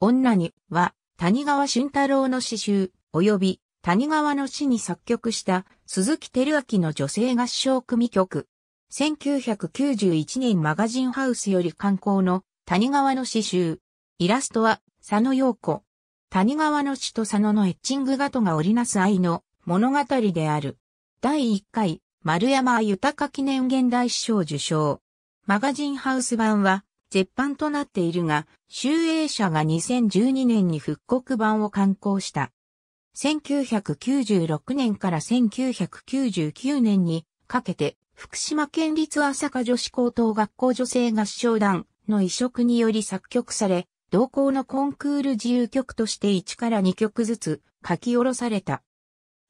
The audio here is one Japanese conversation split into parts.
女には谷川俊太郎の詩集、及び谷川の詩に作曲した鈴木照明の女性合唱組曲。1991年マガジンハウスより刊行の谷川の詩集。イラストは佐野陽子。谷川の詩と佐野のエッチング画とが織りなす愛の物語である。第1回丸山豊記念現代詩賞受賞。マガジンハウス版は絶版となっているが、集英社が2012年に復刻版を刊行した。1996年から1999年にかけて、福島県立朝霞女子高等学校女性合唱団の移植により作曲され、同校のコンクール自由曲として1から2曲ずつ書き下ろされた。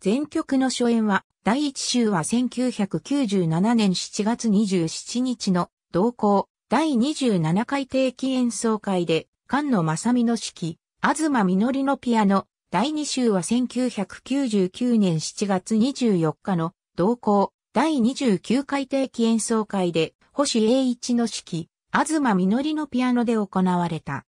全曲の初演は、第1週は1997年7月27日の同校第27回定期演奏会で、菅野正美の指揮、東実のピアノ、第2週は1999年7月24日の同行、第29回定期演奏会で、星栄一の指揮、東実のピアノで行われた。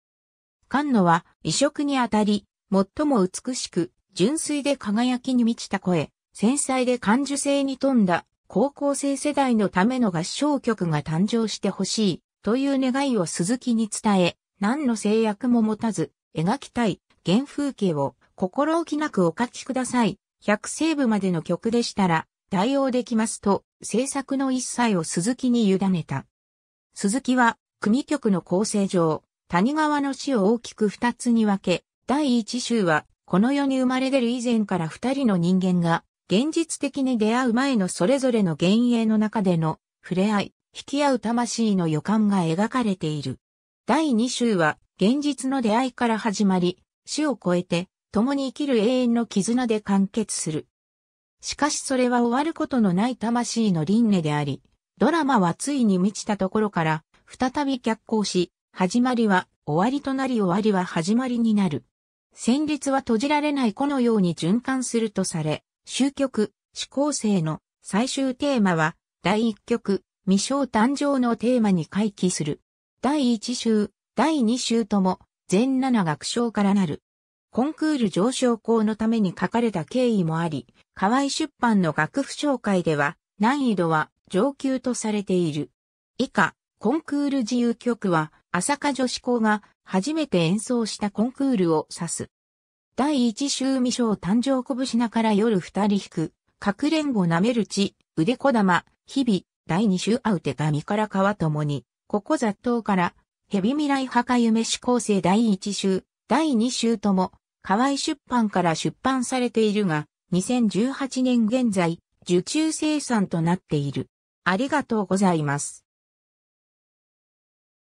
菅野は、異色にあたり、最も美しく、純粋で輝きに満ちた声、繊細で感受性に富んだ高校生世代のための合唱曲が誕生してほしいという願いを鈴木に伝え、何の制約も持たず、描きたい原風景を心置きなくお書きください。100セーブまでの曲でしたら対応できますと、制作の一切を鈴木に委ねた。鈴木は、組曲の構成上、谷川の詩を大きく二つに分け、第一集は、この世に生まれ出る以前から二人の人間が、現実的に出会う前のそれぞれの幻影の中での触れ合い、引き合う魂の予感が描かれている。第2週は、現実の出会いから始まり、死を超えて、共に生きる永遠の絆で完結する。しかしそれは終わることのない魂の輪廻であり、ドラマはついに満ちたところから、再び逆行し、始まりは終わりとなり終わりは始まりになる。旋律は閉じられない子のように循環するとされ、終局、思考性の最終テーマは、第一曲、未章誕生のテーマに回帰する。第1週、第2週とも、全7学章からなる。コンクール上昇校のために書かれた経緯もあり、河合出版の楽譜紹介では、難易度は上級とされている。以下、コンクール自由曲は、朝霞女子校が初めて演奏したコンクールを指す。第一週未章誕生拳なから夜二人弾く、かくれんぼ舐める血、腕こ玉、日々、第2週アウテガミから川ともに、ここ雑踏から、ヘビ未来破壊夢志構成第1週、第2週とも、河合出版から出版されているが、2018年現在、受注生産となっている。ありがとうございます。